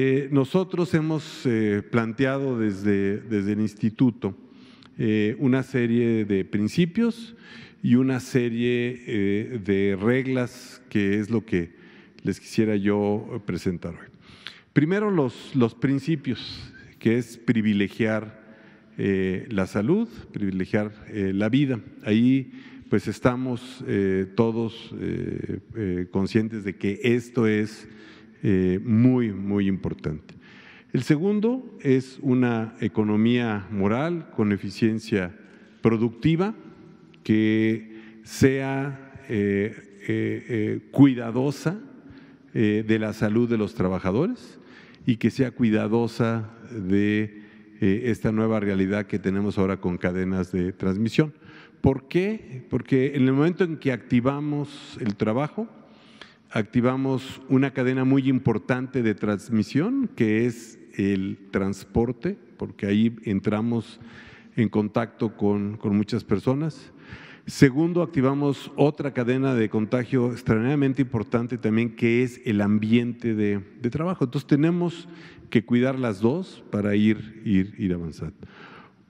Eh, nosotros hemos eh, planteado desde, desde, el instituto eh, una serie de principios y una serie de reglas que es lo que les quisiera yo presentar hoy. Primero los, los principios, que es privilegiar la salud, privilegiar la vida. Ahí pues estamos todos conscientes de que esto es eh, muy, muy importante. El segundo es una economía moral con eficiencia productiva que sea eh, eh, cuidadosa de la salud de los trabajadores y que sea cuidadosa de esta nueva realidad que tenemos ahora con cadenas de transmisión. ¿Por qué? Porque en el momento en que activamos el trabajo, activamos una cadena muy importante de transmisión, que es el transporte, porque ahí entramos en contacto con, muchas personas. Segundo, activamos otra cadena de contagio extraordinariamente importante también, que es el ambiente de, trabajo. Entonces tenemos que cuidar las dos para ir, ir, ir avanzando.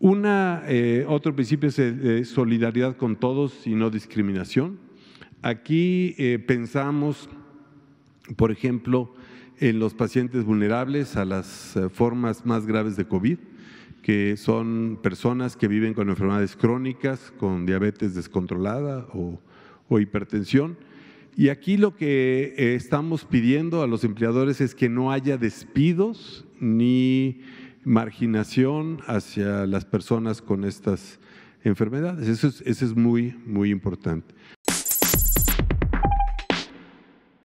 Una, eh, otro principio es eh, solidaridad con todos y no discriminación. Aquí eh, pensamos por ejemplo, en los pacientes vulnerables a las eh, formas más graves de COVID, que son personas que viven con enfermedades crónicas, con diabetes descontrolada o, hipertensión. Y aquí lo que eh, estamos pidiendo a los empleadores es que no haya despidos ni marginación hacia las personas con estas enfermedades. eso es muy, muy importante.